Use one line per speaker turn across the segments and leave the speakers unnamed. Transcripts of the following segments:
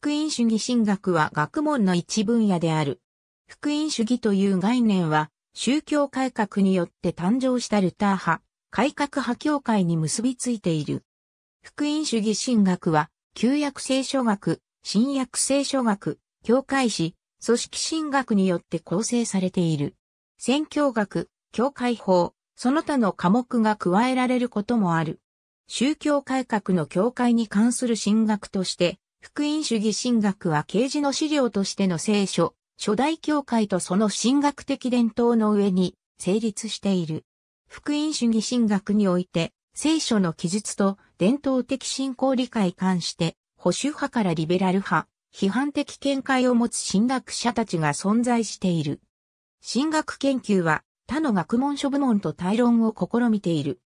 福音主義神学は学問の一分野である。福音主義という概念は、宗教改革によって誕生したルター派、改革派教会に結びついている。福音主義神学は、旧約聖書学、新約聖書学、教会史、組織神学によって構成されている。宣教学、教会法、その他の科目が加えられることもある。宗教改革の教会に関する神学として、福音主義神学は啓示の資料としての聖書、初代教会とその神学的伝統の上に成立している。福音主義神学において、聖書の記述と伝統的信仰理解関して、保守派からリベラル派、批判的見解を持つ神学者たちが存在している。神学研究は他の学問書部門と対論を試みている。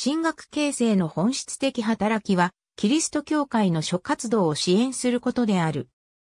神学形成の本質的働きはキリスト教会の諸活動を支援することである。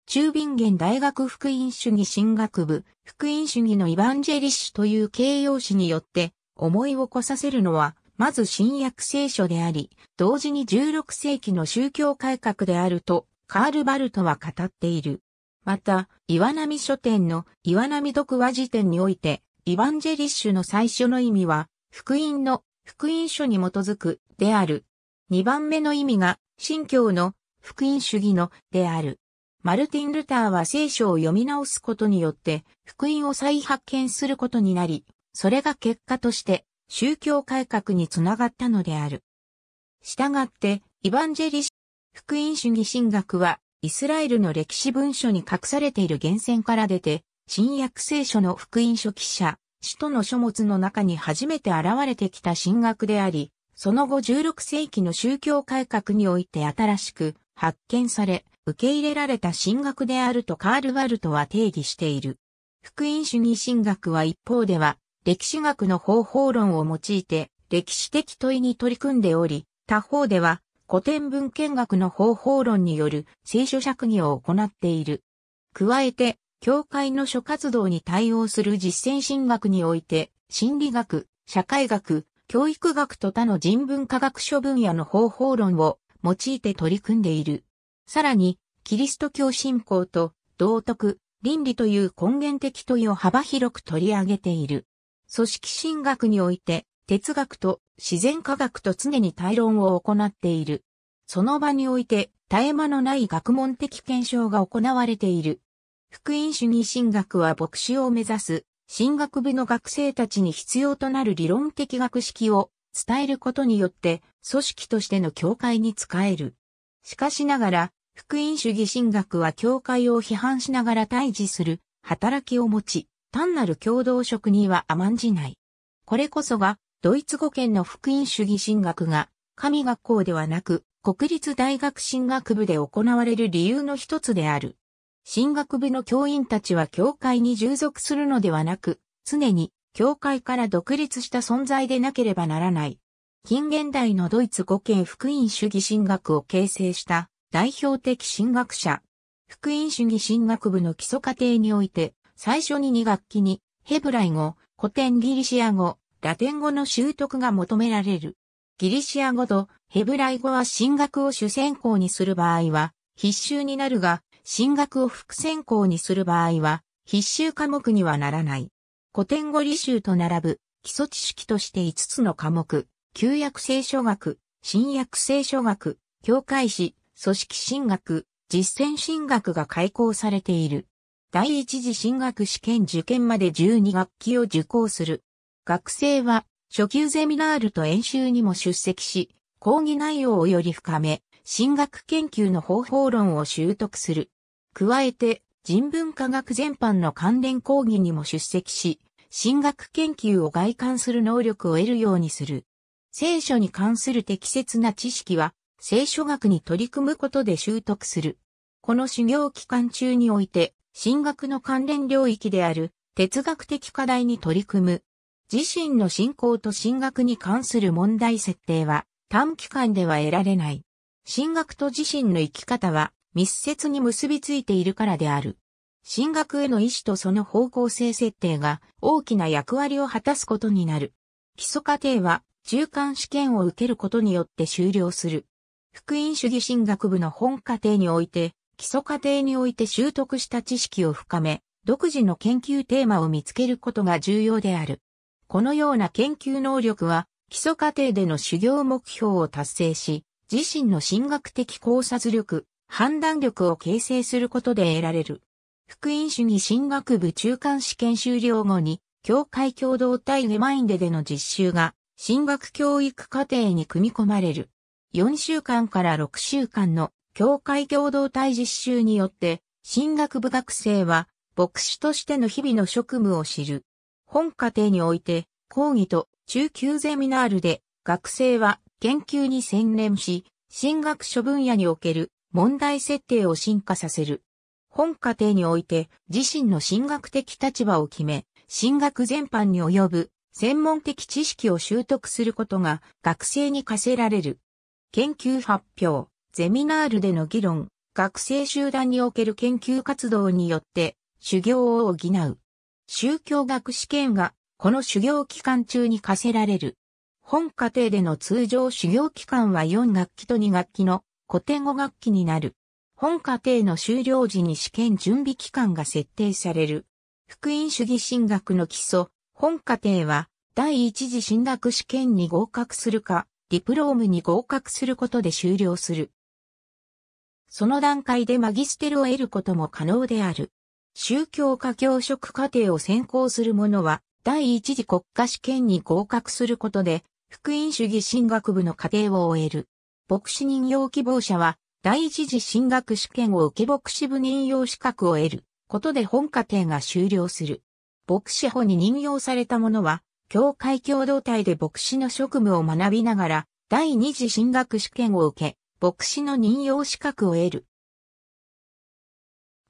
中瓶元大学福音主義神学部、福音主義のイヴァンジェリッシュという形容詞によって思い起こさせるのは、まず新約聖書であり、同時に16世紀の宗教改革であると、カール・バルトは語っている。また、岩波書店の岩波読話辞典において、イヴァンジェリッシュの最初の意味は、福音の、福音書に基づく、である、2番目の意味が、信教の福音主義のである。マルティン・ルターは聖書を読み直すことによって、福音を再発見することになり、それが結果として宗教改革につながったのである。したがって、イヴァンジェリシ、福音主義神学は、イスラエルの歴史文書に隠されている源泉から出て、新約聖書の福音書記者、使徒の書物の中に初めて現れてきた神学であり、その後16世紀の宗教改革において新しく発見され、受け入れられた神学であるとカール・ワルトは定義している。福音主義神学は一方では、歴史学の方法論を用いて、歴史的問いに取り組んでおり、他方では、古典文献学の方法論による聖書釈義を行っている。加えて、教会の諸活動に対応する実践神学において、心理学、社会学、教育学と他の人文科学書分野の方法論を用いて取り組んでいる。さらに、キリスト教信仰と道徳、倫理という根源的問いを幅広く取り上げている。組織神学において、哲学と自然科学と常に対論を行っている。その場において、絶え間のない学問的検証が行われている。福音主義神学は牧師を目指す進学部の学生たちに必要となる理論的学識を伝えることによって組織としての教会に使える。しかしながら、福音主義神学は教会を批判しながら対峙する働きを持ち、単なる共同職には甘んじない。これこそが、ドイツ語圏の福音主義神学が、神学校ではなく、国立大学神学部で行われる理由の一つである。神学部の教員たちは教会に従属するのではなく、常に教会から独立した存在でなければならない。近現代のドイツ語系福音主義神学を形成した代表的神学者。福音主義神学部の基礎課程において、最初に2学期にヘブライ語、古典ギリシア語、ラテン語の習得が求められる。ギリシア語とヘブライ語は神学を主専攻にする場合は必修になるが、進学を副専攻にする場合は、必修科目にはならない。古典語理修と並ぶ基礎知識として5つの科目、旧約聖書学、新約聖書学、教会史、組織進学、実践進学が開講されている。第一次進学試験受験まで12学期を受講する。学生は初級ゼミナールと演習にも出席し、講義内容をより深め、神学研究の方法論を習得する。加えて、人文科学全般の関連講義にも出席し、神学研究を外観する能力を得るようにする。聖書に関する適切な知識は、聖書学に取り組むことで習得する。この修行期間中において、神学の関連領域である哲学的課題に取り組む。自身の信仰と神学に関する問題設定は短期間では得られない。進学と自身の生き方は密接に結びついているからである。進学への意思とその方向性設定が大きな役割を果たすことになる。基礎課程は中間試験を受けることによって終了する。福音主義神学部の本課程において、基礎課程において習得した知識を深め、独自の研究テーマを見つけることが重要である。このような研究能力は、基礎課程での修行目標を達成し、自身の神学的考察力、判断力を形成することで得られる。福音主義神学部中間試験終了後に、教会共同体ゲマインデでの実習が、進学教育課程に組み込まれる。4週間から6週間の教会共同体実習によって、進学部学生は、牧師としての日々の職務を知る。本課程において、講義と中級ゼミナールで、学生は研究に専念し、進学処分野における問題設定を進化させる。本課程において自身の進学的立場を決め、進学全般に及ぶ専門的知識を習得することが学生に課せられる。研究発表、ゼミナールでの議論、学生集団における研究活動によって修行を補う。宗教学試験がこの修行期間中に課せられる。本課程での通常修行期間は4学期と2学期の古典5学期になる。本課程の終了時に試験準備期間が設定される。福音主義進学の基礎、本課程は第一次進学試験に合格するか、ディプロームに合格することで終了する。その段階でマギステルを得ることも可能である。宗教科教職課程を専攻する者は、第一次国家試験に合格することで、福音主義進学部の課程を終える。牧師任用希望者は、第一次進学試験を受け牧師部任用資格を得ることで本課程が終了する。牧師法に任用された者は、教会共同体で牧師の職務を学びながら、第二次進学試験を受け、牧師の任用資格を得る。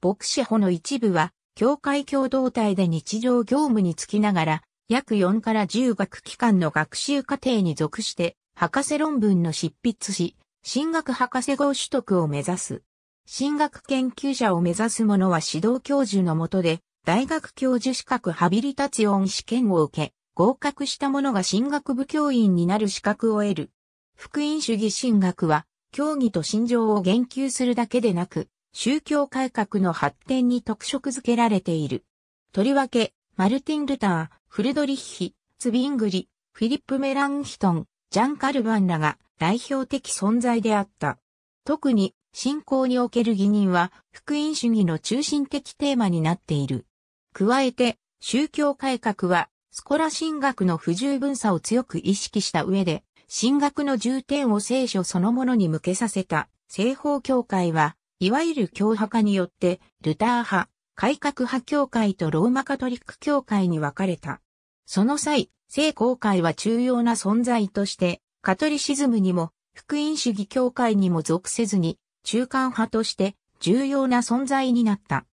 牧師法の一部は、教会共同体で日常業務につきながら、約4から10学期間の学習過程に属して、博士論文の執筆し、進学博士号取得を目指す。進学研究者を目指す者は指導教授の下で、大学教授資格ハビリタツオン試験を受け、合格した者が進学部教員になる資格を得る。福音主義進学は、教義と信条を言及するだけでなく、宗教改革の発展に特色づけられている。とりわけ、マルティン・ルター、フルドリッヒ、ツビングリ、フィリップ・メランヒトン、ジャン・カルバンらが代表的存在であった。特に信仰における義人は福音主義の中心的テーマになっている。加えて宗教改革はスコラ神学の不十分さを強く意識した上で、神学の重点を聖書そのものに向けさせた西方教会は、いわゆる教派化によって、ルター派、改革派教会とローマカトリック教会に分かれた。その際、聖公会は重要な存在として、カトリシズムにも、福音主義教会にも属せずに、中間派として重要な存在になった。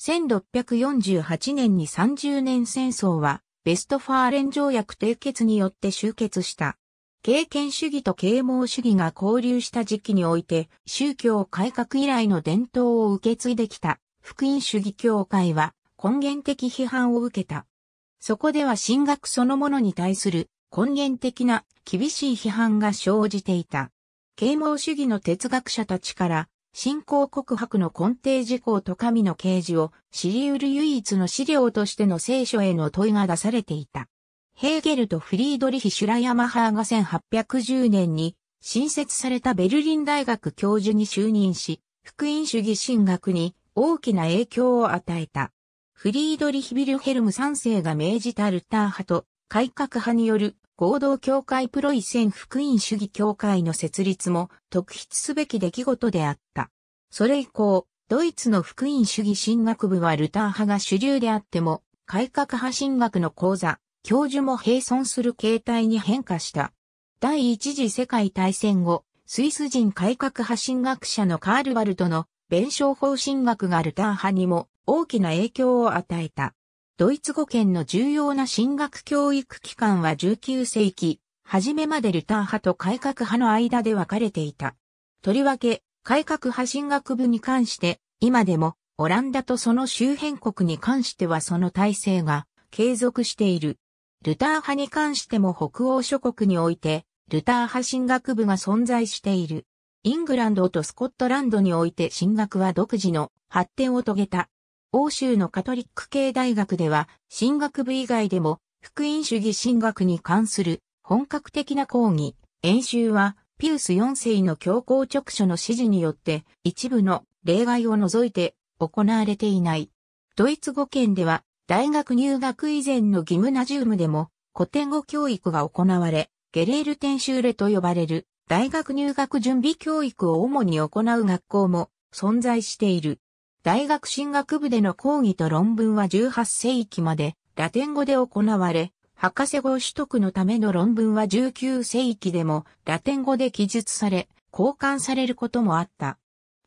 1648年に30年戦争は、ベストファーレン条約締結によって終結した。経験主義と啓蒙主義が交流した時期において、宗教改革以来の伝統を受け継いできた。福音主義教会は根源的批判を受けた。そこでは神学そのものに対する根源的な厳しい批判が生じていた。啓蒙主義の哲学者たちから信仰告白の根底事項と神の啓示を知り得る唯一の資料としての聖書への問いが出されていた。ヘーゲルとフリードリヒ・シュラヤマハーが1810年に新設されたベルリン大学教授に就任し、福音主義神学に大きな影響を与えた。フリードリヒ・ビルヘルム3世が命じたルター派と改革派による合同教会プロイセン福音主義教会の設立も特筆すべき出来事であった。それ以降、ドイツの福音主義神学部はルター派が主流であっても、改革派神学の講座、教授も併存する形態に変化した。第一次世界大戦後、スイス人改革派神学者のカールバルトの弁証方針学がルター派にも大きな影響を与えた。ドイツ語圏の重要な進学教育機関は19世紀、初めまでルター派と改革派の間で分かれていた。とりわけ、改革派進学部に関して、今でも、オランダとその周辺国に関してはその体制が継続している。ルター派に関しても北欧諸国において、ルター派進学部が存在している。イングランドとスコットランドにおいて進学は独自の発展を遂げた。欧州のカトリック系大学では、進学部以外でも、福音主義進学に関する本格的な講義、演習は、ピウス4世の教皇直書の指示によって、一部の例外を除いて行われていない。ドイツ語圏では、大学入学以前のギムナジウムでも、古典語教育が行われ、ゲレールテンシューレと呼ばれる大学入学準備教育を主に行う学校も存在している。大学進学部での講義と論文は18世紀までラテン語で行われ、博士号取得のための論文は19世紀でもラテン語で記述され、交換されることもあった。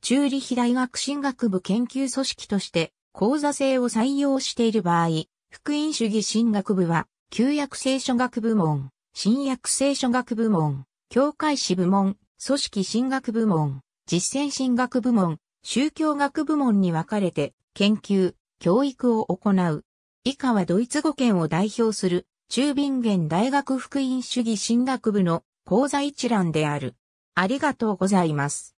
チューリヒ大学進学部研究組織として講座制を採用している場合、福音主義進学部は、旧約聖書学部門、新約聖書学部門、教会史部門、組織神学部門、実践神学部門、宗教学部門に分かれて研究、教育を行う。以下はドイツ語圏を代表する、中瓶元大学福音主義神学部の講座一覧である。ありがとうございます。